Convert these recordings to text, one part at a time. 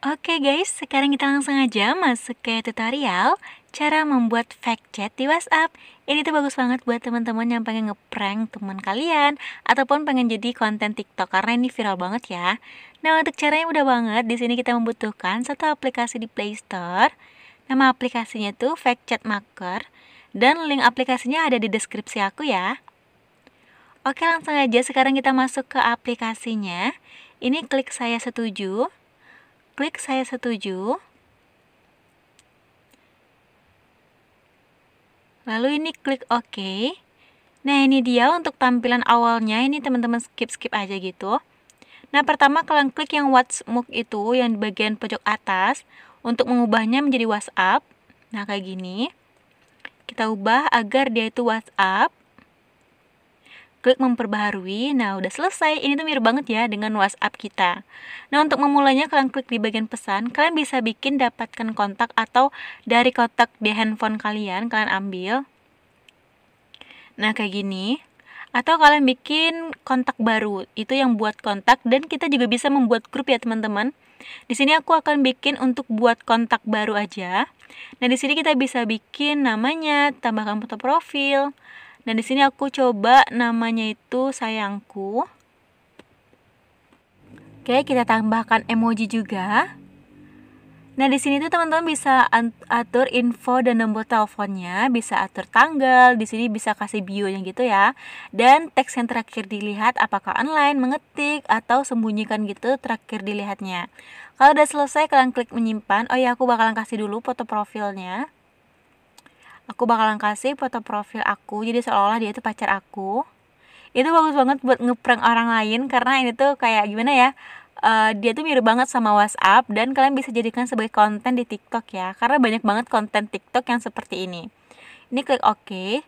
Oke guys, sekarang kita langsung aja masuk ke tutorial cara membuat fake chat di WhatsApp. Ini tuh bagus banget buat teman-teman yang pengen ngeprank teman kalian ataupun pengen jadi konten TikTok karena ini viral banget ya. Nah, untuk caranya mudah banget. Di sini kita membutuhkan satu aplikasi di Play Store. Nama aplikasinya tuh Fake Chat Maker dan link aplikasinya ada di deskripsi aku ya. Oke, langsung aja sekarang kita masuk ke aplikasinya. Ini klik saya setuju. Klik saya setuju. Lalu ini klik OK. Nah, ini dia untuk tampilan awalnya. Ini teman-teman skip-skip aja gitu. Nah, pertama kalian klik yang WhatsApp itu yang di bagian pojok atas untuk mengubahnya menjadi WhatsApp. Nah, kayak gini. Kita ubah agar dia itu WhatsApp klik memperbaharui. Nah, udah selesai. Ini tuh mirip banget ya dengan WhatsApp kita. Nah, untuk memulainya kalian klik di bagian pesan. Kalian bisa bikin dapatkan kontak atau dari kotak di handphone kalian kalian ambil. Nah, kayak gini. Atau kalian bikin kontak baru, itu yang buat kontak dan kita juga bisa membuat grup ya, teman-teman. Di sini aku akan bikin untuk buat kontak baru aja. Nah, di sini kita bisa bikin namanya, tambahkan foto profil, Nah, di sini aku coba namanya itu sayangku. Oke, kita tambahkan emoji juga. Nah, di sini tuh teman-teman bisa atur info dan nomor teleponnya, bisa atur tanggal, di sini bisa kasih bio yang gitu ya. Dan teks yang terakhir dilihat apakah online, mengetik, atau sembunyikan gitu terakhir dilihatnya. Kalau udah selesai, kalian klik menyimpan. Oh ya, aku bakalan kasih dulu foto profilnya aku bakalan kasih foto profil aku jadi seolah-olah dia itu pacar aku itu bagus banget buat ngeprank orang lain karena ini tuh kayak gimana ya Uh, dia tuh mirip banget sama WhatsApp dan kalian bisa jadikan sebagai konten di TikTok ya karena banyak banget konten TikTok yang seperti ini. Ini klik OK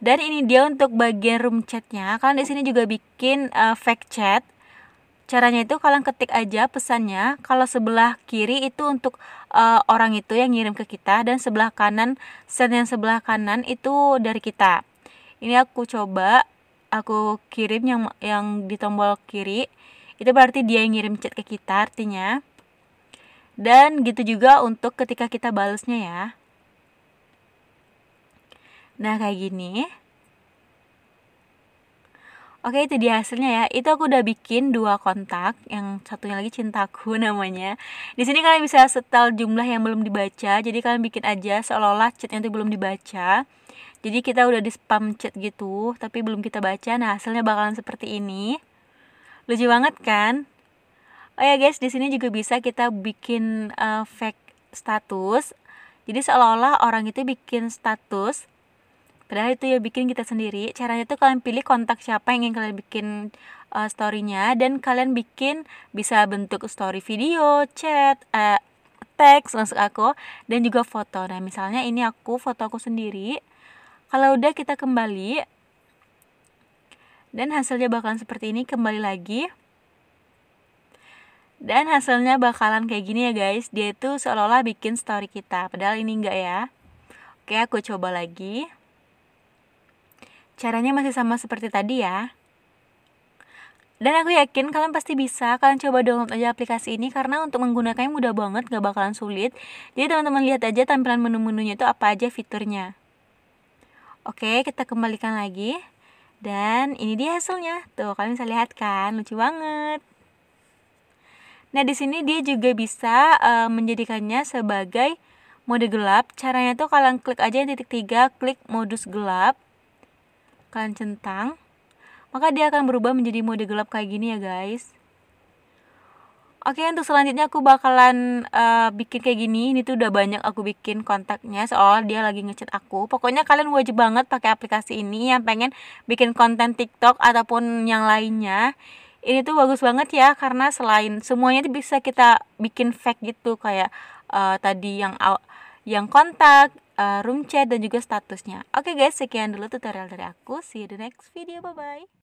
dan ini dia untuk bagian room chatnya. Kalian di sini juga bikin uh, eh, fake chat Caranya itu kalian ketik aja pesannya. Kalau sebelah kiri itu untuk uh, orang itu yang ngirim ke kita dan sebelah kanan send yang sebelah kanan itu dari kita. Ini aku coba aku kirim yang yang di tombol kiri. Itu berarti dia yang ngirim chat ke kita artinya. Dan gitu juga untuk ketika kita balasnya ya. Nah, kayak gini. Oke itu dia hasilnya ya. Itu aku udah bikin dua kontak, yang satunya lagi cintaku namanya. Di sini kalian bisa setel jumlah yang belum dibaca. Jadi kalian bikin aja seolah-olah chatnya itu belum dibaca. Jadi kita udah di spam chat gitu, tapi belum kita baca. Nah hasilnya bakalan seperti ini. Lucu banget kan? Oh ya guys, di sini juga bisa kita bikin uh, fake status. Jadi seolah-olah orang itu bikin status padahal itu ya bikin kita sendiri caranya tuh kalian pilih kontak siapa yang ingin kalian bikin uh, storynya dan kalian bikin bisa bentuk story video chat uh, teks masuk aku dan juga foto nah misalnya ini aku foto aku sendiri kalau udah kita kembali dan hasilnya bakalan seperti ini kembali lagi dan hasilnya bakalan kayak gini ya guys dia itu seolah-olah bikin story kita padahal ini enggak ya oke aku coba lagi Caranya masih sama seperti tadi ya. Dan aku yakin kalian pasti bisa, kalian coba download aja aplikasi ini karena untuk menggunakannya mudah banget, gak bakalan sulit. Jadi teman-teman lihat aja tampilan menu-menunya itu apa aja fiturnya. Oke, kita kembalikan lagi. Dan ini dia hasilnya. Tuh, kalian bisa lihat kan, lucu banget. Nah, di sini dia juga bisa uh, menjadikannya sebagai mode gelap. Caranya tuh kalian klik aja titik tiga, klik modus gelap kalian centang, maka dia akan berubah menjadi mode gelap kayak gini ya guys. Oke untuk selanjutnya aku bakalan uh, bikin kayak gini Ini tuh udah banyak aku bikin kontaknya Soal dia lagi ngechat aku Pokoknya kalian wajib banget pakai aplikasi ini Yang pengen bikin konten tiktok ataupun yang lainnya Ini tuh bagus banget ya Karena selain semuanya tuh bisa kita bikin fake gitu Kayak uh, tadi yang yang kontak Eh, room chat dan juga statusnya. Oke okay guys, sekian dulu tutorial dari aku. See you the next video. Bye bye.